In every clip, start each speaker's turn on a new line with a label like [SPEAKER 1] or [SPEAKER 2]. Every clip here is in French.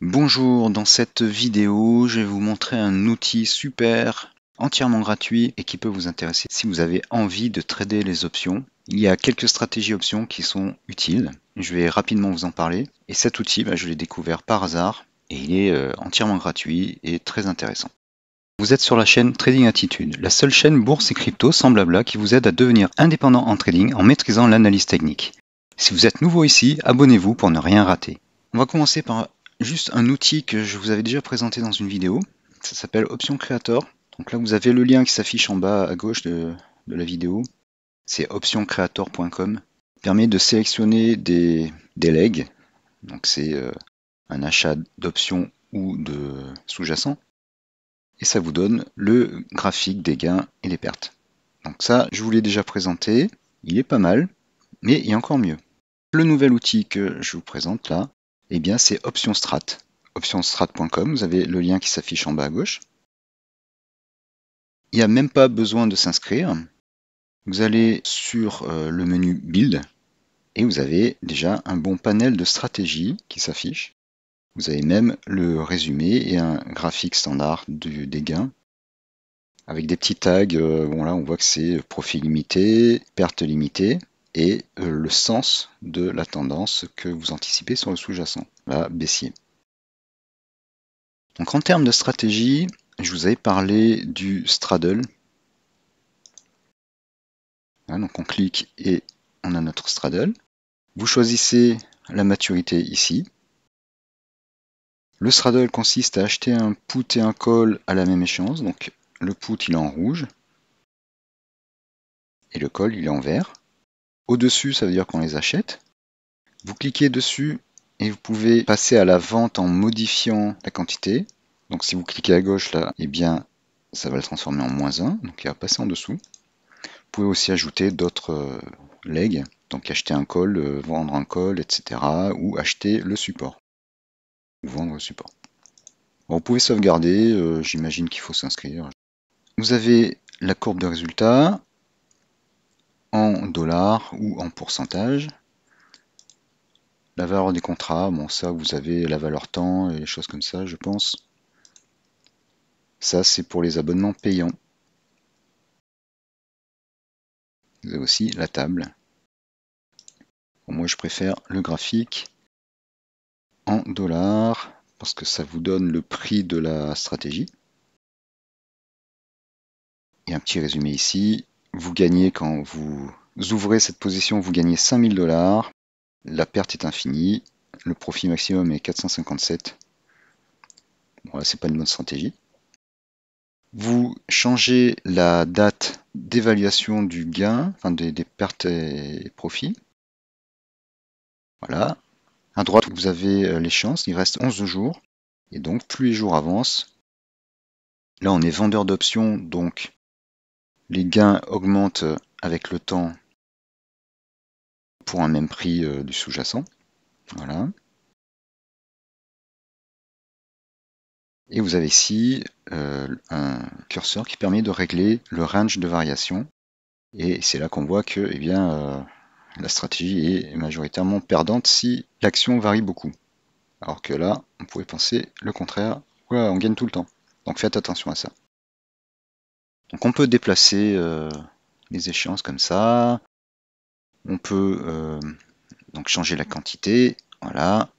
[SPEAKER 1] Bonjour, dans cette vidéo, je vais vous montrer un outil super entièrement gratuit et qui peut vous intéresser si vous avez envie de trader les options. Il y a quelques stratégies options qui sont utiles, je vais rapidement vous en parler. Et cet outil, bah, je l'ai découvert par hasard et il est euh, entièrement gratuit et très intéressant. Vous êtes sur la chaîne Trading Attitude, la seule chaîne bourse et crypto semblable à qui vous aide à devenir indépendant en trading en maîtrisant l'analyse technique. Si vous êtes nouveau ici, abonnez-vous pour ne rien rater. On va commencer par juste un outil que je vous avais déjà présenté dans une vidéo. Ça s'appelle Option Creator. Donc là, vous avez le lien qui s'affiche en bas à gauche de, la vidéo. C'est optioncreator.com. Permet de sélectionner des, legs. Donc c'est euh, un achat d'options ou de sous-jacents. Et ça vous donne le graphique des gains et des pertes. Donc ça, je vous l'ai déjà présenté. Il est pas mal, mais il est encore mieux. Le nouvel outil que je vous présente là, eh bien, c'est Optionsstrat. OptionStrat.com, vous avez le lien qui s'affiche en bas à gauche. Il n'y a même pas besoin de s'inscrire. Vous allez sur euh, le menu Build et vous avez déjà un bon panel de stratégies qui s'affiche. Vous avez même le résumé et un graphique standard du, des gains avec des petits tags. bon, euh, là, on voit que c'est profit limité, perte limitée et euh, le sens de la tendance que vous anticipez sur le sous-jacent, la baissier. Donc en termes de stratégie, je vous avais parlé du straddle. Hein, donc on clique et on a notre straddle. Vous choisissez la maturité ici. Le straddle consiste à acheter un put et un call à la même échéance. Donc le put il est en rouge et le call il est en vert. Au-dessus, ça veut dire qu'on les achète. Vous cliquez dessus et vous pouvez passer à la vente en modifiant la quantité. Donc si vous cliquez à gauche là, eh bien ça va le transformer en moins 1, donc il va passer en dessous. Vous pouvez aussi ajouter d'autres euh, legs, donc acheter un col, euh, vendre un col, etc. ou acheter le support. Ou vendre le support. vous pouvez sauvegarder, euh, j'imagine qu'il faut s'inscrire. Vous avez la courbe de résultats, en dollars ou en pourcentage. La valeur des contrats, bon ça vous avez la valeur temps et les choses comme ça je pense. Ça c'est pour les abonnements payants. Vous avez aussi la table. moi je préfère le graphique en dollars parce que ça vous donne le prix de la stratégie. Et un petit résumé ici, vous gagnez quand vous ouvrez cette position, vous gagnez 5000 dollars. La perte est infinie. Le profit maximum est 457. Bon, là, c'est pas une bonne stratégie. Vous changez la date d'évaluation du gain, enfin des, pertes et profits. Voilà. À droite, vous avez euh, les chances. Il reste 11 jours. Et donc, plus les jours avancent, là, on est vendeur d'options. Donc, les gains augmentent avec le temps pour un même prix euh, du sous-jacent. Voilà. Et vous avez ici euh, un curseur qui permet de régler le range de variation. Et c'est là qu'on voit que eh bien, euh, la stratégie est majoritairement perdante si l'action varie beaucoup. Alors que là, on pouvait penser le contraire. Voilà, on gagne tout le temps. Donc faites attention à ça. Donc on peut déplacer euh, les échéances comme ça. On peut euh, donc changer la quantité. Voilà.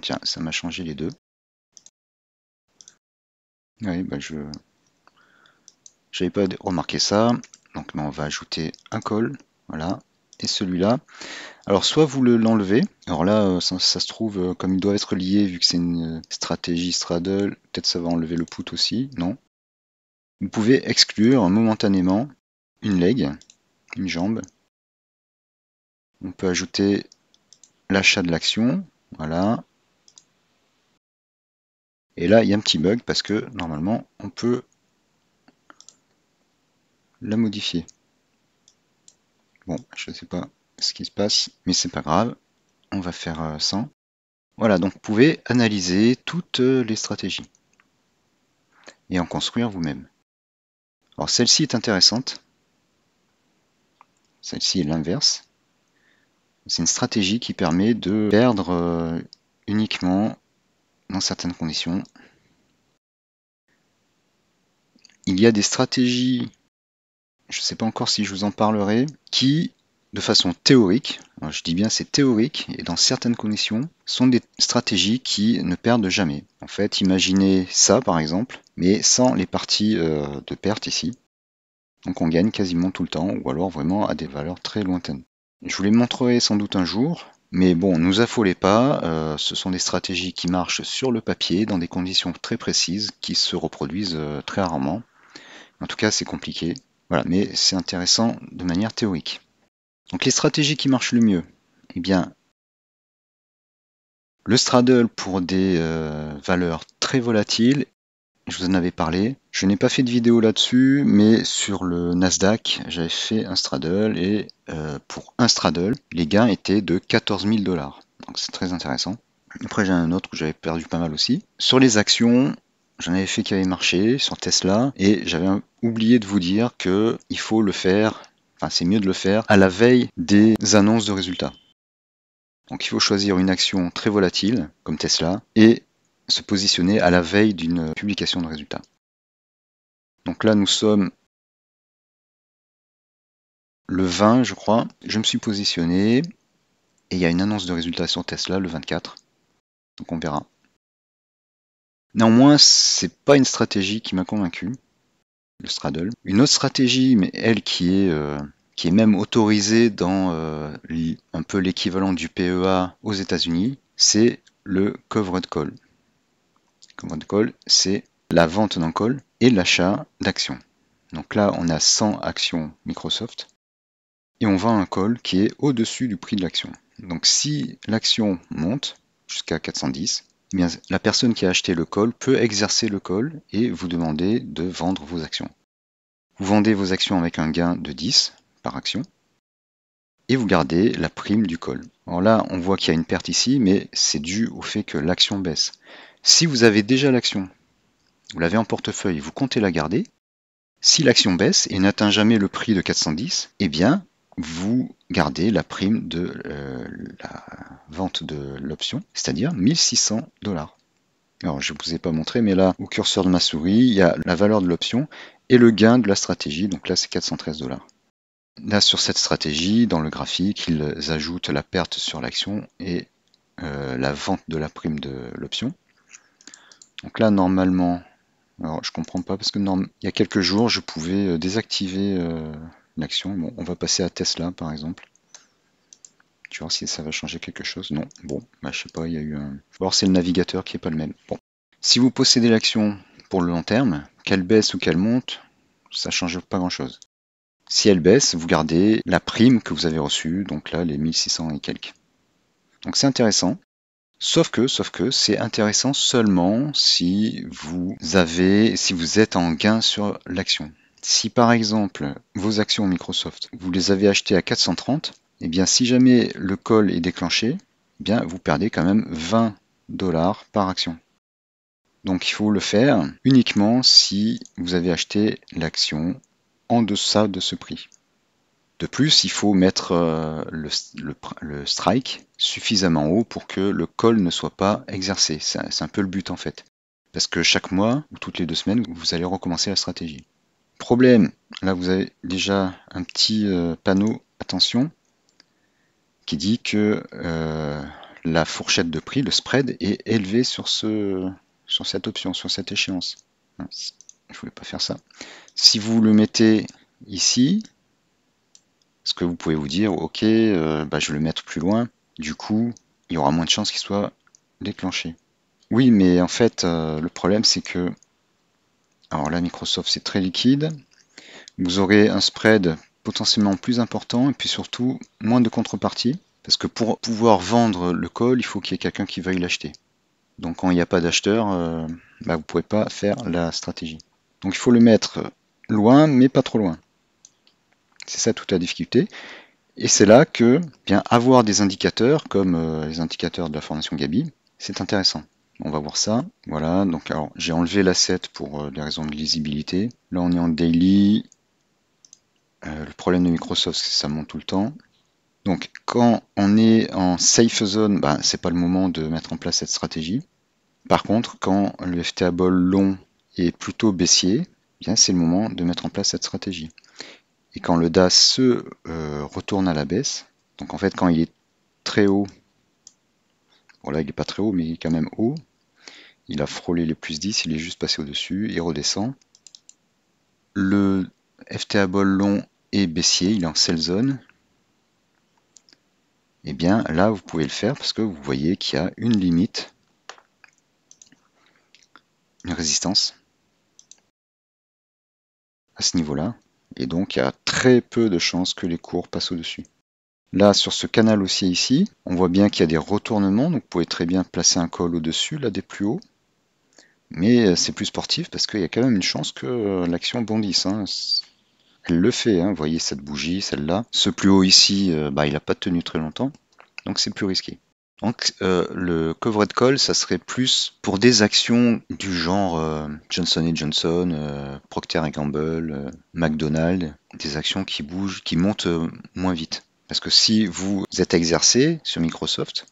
[SPEAKER 1] Tiens, ça m'a changé les deux. Oui, bah, je n'avais pas remarqué ça. Donc bah, on va ajouter un col. Voilà. Et celui-là. Alors soit vous l'enlevez. Alors là, euh, ça, se trouve, comme il doit être lié, vu que c'est une stratégie straddle, peut-être ça va enlever le put aussi. Non vous pouvez exclure momentanément une leg, une jambe. On peut ajouter l'achat de l'action, voilà. Et là, il y a un petit bug parce que normalement, on peut la modifier. Bon, je ne sais pas ce qui se passe, mais c'est pas grave. On va faire euh, ça. Voilà, donc vous pouvez analyser toutes euh, les stratégies et en construire vous-même. Alors celle-ci est intéressante. Celle-ci est l'inverse. C'est une stratégie qui permet de perdre euh, uniquement dans certaines conditions. Il y a des stratégies, je ne sais pas encore si je vous en parlerai, qui de façon théorique, euh, je dis bien c'est théorique, et dans certaines conditions, sont des stratégies qui ne perdent jamais. En fait, imaginez ça par exemple, mais sans les parties euh, de perte ici. Donc on gagne quasiment tout le temps, ou alors vraiment à des valeurs très lointaines. Je vous les montrerai sans doute un jour, mais bon, nous affolez pas, euh, ce sont des stratégies qui marchent sur le papier, dans des conditions très précises, qui se reproduisent très rarement. En tout cas, c'est compliqué. Voilà, mais c'est intéressant de manière théorique. Donc les stratégies qui marchent le mieux, eh bien, le straddle pour des euh, valeurs très volatiles, je vous en avais parlé. Je n'ai pas fait de vidéo là-dessus, mais sur le Nasdaq, j'avais fait un straddle et euh, pour un straddle, les gains étaient de 14 000 dollars. Donc c'est très intéressant. Après, j'ai un autre où j'avais perdu pas mal aussi. Sur les actions, j'en avais fait qui avait marché sur Tesla et j'avais oublié de vous dire que il faut le faire c'est mieux de le faire à la veille des annonces de résultats. Donc il faut choisir une action très volatile, comme Tesla, et se positionner à la veille d'une publication de résultats. Donc là, nous sommes le 20, je crois. Je me suis positionné, et il y a une annonce de résultats sur Tesla le 24. Donc on verra. Néanmoins, c'est pas une stratégie qui m'a convaincu, le straddle. Une autre stratégie, mais elle qui est euh, qui est même autorisé dans euh, un peu l'équivalent du PEA aux États-Unis, c'est le covered call. Covered call, c'est la vente d'un call et l'achat d'actions. Donc là, on a 100 actions Microsoft et on vend un call qui est au-dessus du prix de l'action. Donc si l'action monte jusqu'à 410, eh la personne qui a acheté le call peut exercer le call et vous demander de vendre vos actions. Vous vendez vos actions avec un gain de 10, par action. Et vous gardez la prime du call. Alors là, on voit qu'il y a une perte ici, mais c'est dû au fait que l'action baisse. Si vous avez déjà l'action, vous l'avez en portefeuille, vous comptez la garder. Si l'action baisse et n'atteint jamais le prix de 410, eh bien, vous gardez la prime de euh, la vente de l'option, c'est-à-dire 1600 dollars. Alors, je ne vous ai pas montré, mais là, au curseur de ma souris, il y a la valeur de l'option et le gain de la stratégie. Donc là, c'est 413 dollars. Là, sur cette stratégie, dans le graphique, ils ajoutent la perte sur l'action et euh, la vente de la prime de l'option. Donc là, normalement, alors je comprends pas parce que il y a quelques jours, je pouvais euh, désactiver euh, l'action. Bon, on va passer à Tesla par exemple. Tu vois si ça va changer quelque chose. Non, bon, je bah, je sais pas, il y a eu un. Alors c'est le navigateur qui n'est pas le même. Bon, si vous possédez l'action pour le long terme, qu'elle baisse ou qu'elle monte, ça change pas grand chose. Si elle baisse, vous gardez la prime que vous avez reçue, donc là les 1600 et quelques. Donc c'est intéressant. Sauf que, sauf que, c'est intéressant seulement si vous avez, si vous êtes en gain sur l'action. Si par exemple vos actions Microsoft, vous les avez achetées à 430, et eh bien si jamais le call est déclenché, eh bien vous perdez quand même 20 dollars par action. Donc il faut le faire uniquement si vous avez acheté l'action de ça, de ce prix. De plus, il faut mettre euh, le, strike suffisamment haut pour que le call ne soit pas exercé. C'est un peu le but en fait. Parce que chaque mois ou toutes les deux semaines, vous allez recommencer la stratégie. Problème, là vous avez déjà un petit euh, panneau attention qui dit que euh, la fourchette de prix, le spread, est élevé sur, ce, sur cette option, sur cette échéance. Hein je voulais pas faire ça. Si vous le mettez ici, ce que vous pouvez vous dire, ok, euh, bah, je vais le mettre plus loin, du coup, il y aura moins de chances qu'il soit déclenché. Oui, mais en fait, euh, le problème, c'est que, alors là, Microsoft, c'est très liquide, vous aurez un spread potentiellement plus important, et puis surtout, moins de contrepartie, parce que pour pouvoir vendre le call, il faut qu'il y ait quelqu'un qui veuille l'acheter. Donc quand il n'y a pas d'acheteur, euh, bah, vous ne pouvez pas faire la stratégie. Donc il faut le mettre loin, mais pas trop loin. C'est ça toute la difficulté. Et c'est là que bien avoir des indicateurs, comme euh, les indicateurs de la formation Gabi, c'est intéressant. On va voir ça. Voilà, donc alors j'ai enlevé l'asset pour euh, des raisons de lisibilité. Là on est en daily. Euh, le problème de Microsoft, c'est que ça monte tout le temps. Donc quand on est en safe zone, ben, c'est pas le moment de mettre en place cette stratégie. Par contre, quand le FTA ball long est plutôt baissier, eh bien c'est le moment de mettre en place cette stratégie. Et quand le DAS se euh, retourne à la baisse, donc en fait quand il est très haut, bon là il n'est pas très haut mais il est quand même haut, il a frôlé les plus 10, il est juste passé au-dessus, il redescend. Le FTA bol long est baissier, il est en sell zone. Et eh bien là vous pouvez le faire parce que vous voyez qu'il y a une limite, une résistance ce niveau-là, et donc il y a très peu de chances que les cours passent au-dessus. Là, sur ce canal aussi ici, on voit bien qu'il y a des retournements, donc vous pouvez très bien placer un col au-dessus, là, des plus hauts. Mais euh, c'est plus sportif parce qu'il y a quand même une chance que euh, l'action bondisse. Hein. Elle le fait, hein. voyez cette bougie, celle-là. Ce plus haut ici, euh, bah, il n'a pas tenu très longtemps, donc c'est plus risqué. Donc, euh, le covered call, ça serait plus pour des actions du genre euh, Johnson Johnson, euh, Procter Gamble, McDonald's, des actions qui bougent, qui montent moins vite. Parce que si vous êtes exercé sur Microsoft,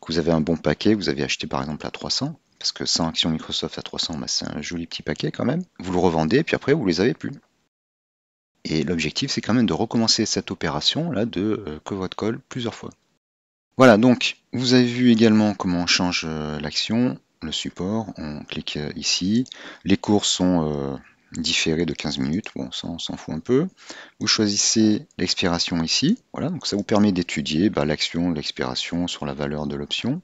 [SPEAKER 1] que vous avez un bon paquet, vous avez acheté par exemple à 300, parce que 100 actions Microsoft à 300, bah, c'est un joli petit paquet quand même, vous le revendez, puis après vous les avez plus. Et l'objectif, c'est quand même de recommencer cette opération-là de de call plusieurs fois. Voilà, donc vous avez vu également comment on change euh, l'action, le support, on clique euh, ici. Les cours sont euh, différés de 15 minutes, bon ça on s'en fout un peu. Vous choisissez l'expiration ici, voilà, donc ça vous permet d'étudier bah, l'action, l'expiration sur la valeur de l'option.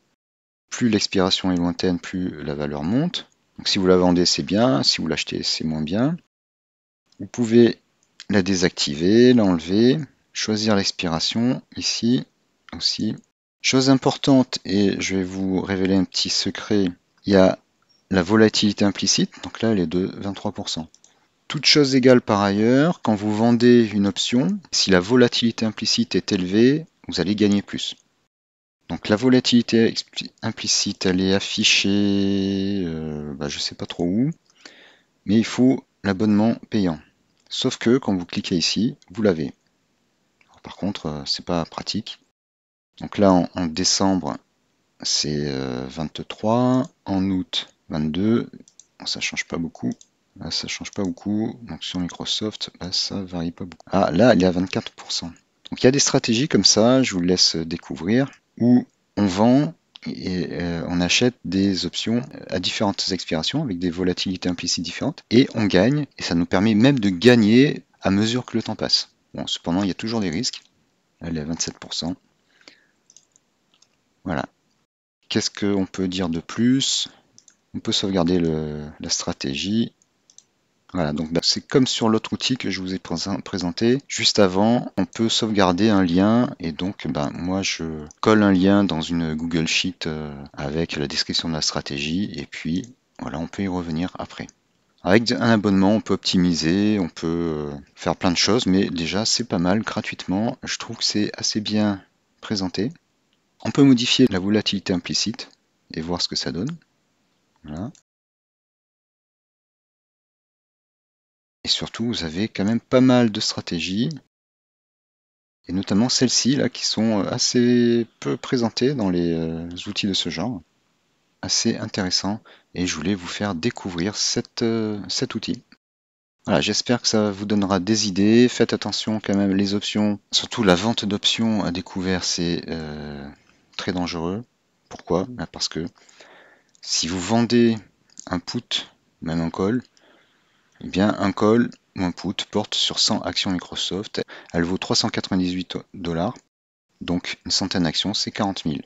[SPEAKER 1] Plus l'expiration est lointaine, plus la valeur monte. Donc si vous la vendez c'est bien, si vous l'achetez c'est moins bien. Vous pouvez la désactiver, l'enlever, choisir l'expiration ici aussi, Chose importante, et je vais vous révéler un petit secret, il y a la volatilité implicite, donc là elle est de 23%. Toute chose égale par ailleurs, quand vous vendez une option, si la volatilité implicite est élevée, vous allez gagner plus. Donc la volatilité implicite, elle est affichée, euh, bah, je ne sais pas trop où, mais il faut l'abonnement payant. Sauf que quand vous cliquez ici, vous l'avez. Par contre, ce euh, c'est pas pratique. Donc là, en, décembre, c'est 23. Euh, en août, 22. Ça change pas beaucoup. Là, ça change pas beaucoup. Donc sur Microsoft, ça varie pas beaucoup. Ah, là, il y a 24%. Donc il y a des stratégies comme ça, je vous laisse découvrir, où on vend et euh, on achète des options euh, à différentes expirations avec des volatilités implicites différentes et on gagne et ça nous permet même de gagner à mesure que le temps passe. Bon, cependant, il y a toujours des risques. Elle est à 27%. Voilà. Qu'est-ce qu'on peut dire de plus On peut sauvegarder la stratégie. Voilà, donc bah, c'est comme sur l'autre outil que je vous ai présenté. Juste avant, on peut sauvegarder un lien et donc bah, moi je colle un lien dans une Google Sheet euh, avec la description de la stratégie et puis voilà, on peut y revenir après. Avec un abonnement, on peut optimiser, on peut euh, faire plein de choses, mais déjà c'est pas mal gratuitement. Je trouve que c'est assez bien présenté. On peut modifier la volatilité implicite et voir ce que ça donne. Voilà. Et surtout, vous avez quand même pas mal de stratégies, et notamment celles-ci là qui sont euh, assez peu présentées dans les euh, outils de ce genre. Assez intéressant, et je voulais vous faire découvrir euh, cet outil. Voilà, j'espère que ça vous donnera des idées. Faites attention quand même les options, surtout la vente d'options à découvert, c'est très dangereux. Pourquoi mm. bah, Parce que si vous vendez un put, même un call, eh bien un call ou un put porte sur 100 actions Microsoft. Elle vaut 398 dollars, donc une centaine d'actions, c'est 40 000.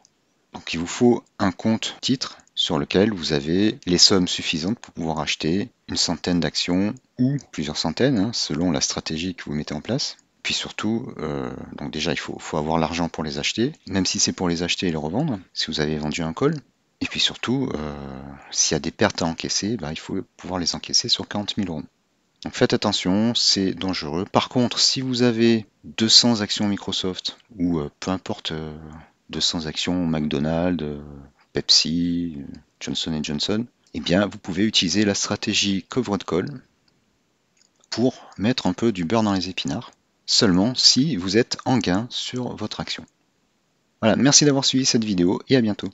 [SPEAKER 1] Donc il vous faut un compte titre sur lequel vous avez les sommes suffisantes pour pouvoir acheter une centaine d'actions ou plusieurs centaines, hein, selon la stratégie que vous mettez en place. Puis surtout, euh, donc déjà, il faut, avoir l'argent pour les acheter, même si c'est pour les acheter et les revendre, si vous avez vendu un col. Et puis surtout, euh, s'il y a des pertes à encaisser, bah, il faut pouvoir les encaisser sur 40 000 euros. Donc faites attention, c'est dangereux. Par contre, si vous avez 200 actions Microsoft, ou euh, peu importe, 200 actions McDonald's, Pepsi, Johnson Johnson, eh bien, vous pouvez utiliser la stratégie de call pour mettre un peu du beurre dans les épinards seulement si vous êtes en gain sur votre action. Voilà, merci d'avoir suivi cette vidéo et à bientôt.